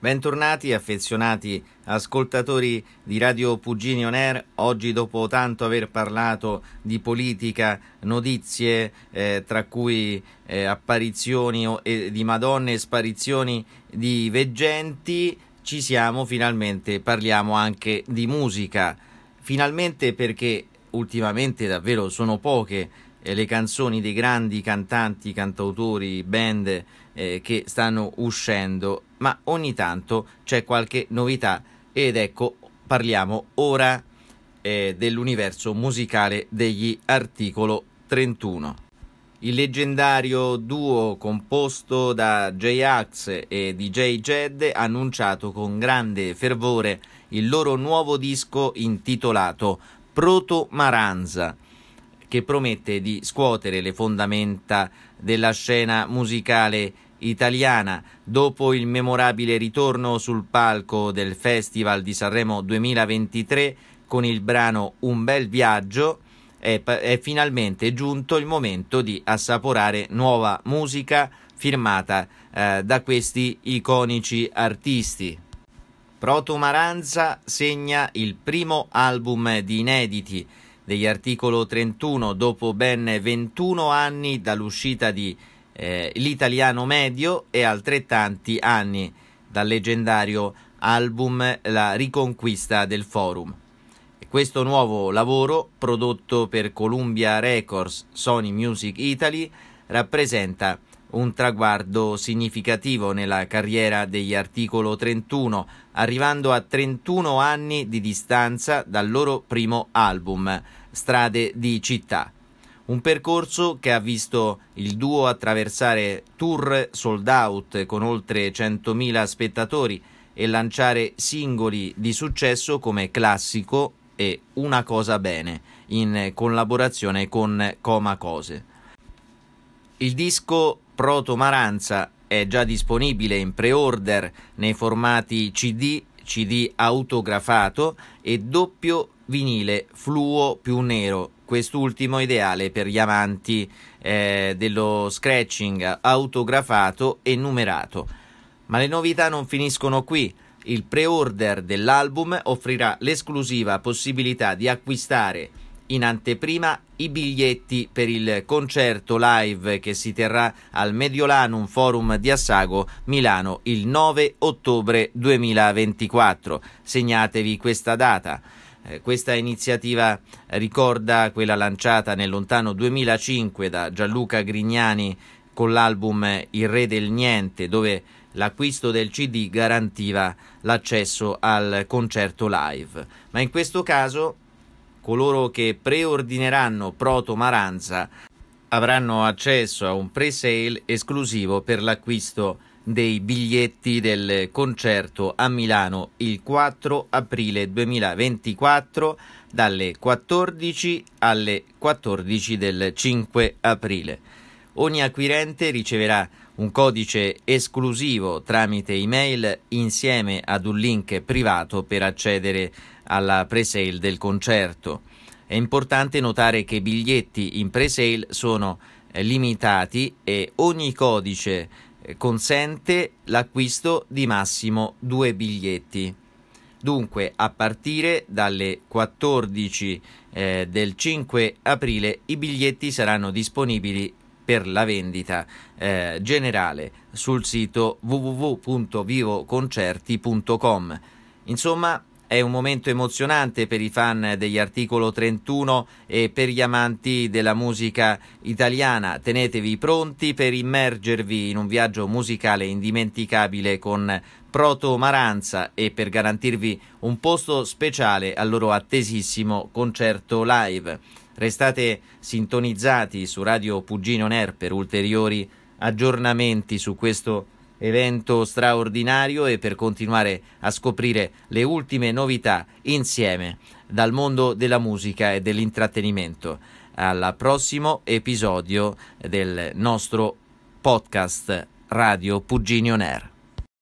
Bentornati affezionati ascoltatori di Radio Pugini On Air, oggi dopo tanto aver parlato di politica, notizie eh, tra cui eh, apparizioni eh, di Madonne e sparizioni di veggenti, ci siamo finalmente, parliamo anche di musica, finalmente perché ultimamente davvero sono poche eh, le canzoni dei grandi cantanti, cantautori, band eh, che stanno uscendo, ma ogni tanto c'è qualche novità ed ecco parliamo ora eh, dell'universo musicale degli articolo 31. Il leggendario duo composto da J-Ax e DJ Jed ha annunciato con grande fervore il loro nuovo disco intitolato Proto Maranza che promette di scuotere le fondamenta della scena musicale italiana. Dopo il memorabile ritorno sul palco del Festival di Sanremo 2023 con il brano Un bel viaggio, è, è finalmente giunto il momento di assaporare nuova musica firmata eh, da questi iconici artisti. Proto Maranza segna il primo album di inediti degli articolo 31 dopo ben 21 anni dall'uscita di eh, L'italiano medio e altrettanti anni dal leggendario album La riconquista del forum. Questo nuovo lavoro, prodotto per Columbia Records Sony Music Italy, rappresenta un traguardo significativo nella carriera degli articolo 31, arrivando a 31 anni di distanza dal loro primo album, Strade di città. Un percorso che ha visto il duo attraversare tour sold out con oltre 100.000 spettatori e lanciare singoli di successo come Classico e Una cosa bene, in collaborazione con Coma Cose. Il disco Proto Maranza è già disponibile in pre-order nei formati CD, CD autografato e doppio vinile fluo più nero. Quest'ultimo ideale per gli amanti eh, dello scratching autografato e numerato. Ma le novità non finiscono qui. Il pre-order dell'album offrirà l'esclusiva possibilità di acquistare in anteprima i biglietti per il concerto live che si terrà al Mediolanum Forum di Assago, Milano, il 9 ottobre 2024. Segnatevi questa data. Eh, questa iniziativa ricorda quella lanciata nel lontano 2005 da Gianluca Grignani con l'album Il Re del Niente, dove l'acquisto del CD garantiva l'accesso al concerto live. Ma in questo caso coloro che preordineranno Proto Maranza avranno accesso a un pre-sale esclusivo per l'acquisto dei biglietti del concerto a Milano il 4 aprile 2024 dalle 14 alle 14 del 5 aprile. Ogni acquirente riceverà un codice esclusivo tramite email insieme ad un link privato per accedere alla presale del concerto. È importante notare che i biglietti in presale sono eh, limitati e ogni codice eh, consente l'acquisto di massimo due biglietti. Dunque, a partire dalle 14 eh, del 5 aprile i biglietti saranno disponibili per la vendita eh, generale sul sito www.vivoconcerti.com. Insomma, è un momento emozionante per i fan degli articolo 31 e per gli amanti della musica italiana. Tenetevi pronti per immergervi in un viaggio musicale indimenticabile con Proto Maranza e per garantirvi un posto speciale al loro attesissimo concerto live. Restate sintonizzati su Radio Pugino Ner per ulteriori aggiornamenti su questo evento straordinario e per continuare a scoprire le ultime novità insieme dal mondo della musica e dell'intrattenimento. Al prossimo episodio del nostro podcast Radio Puginio Nair.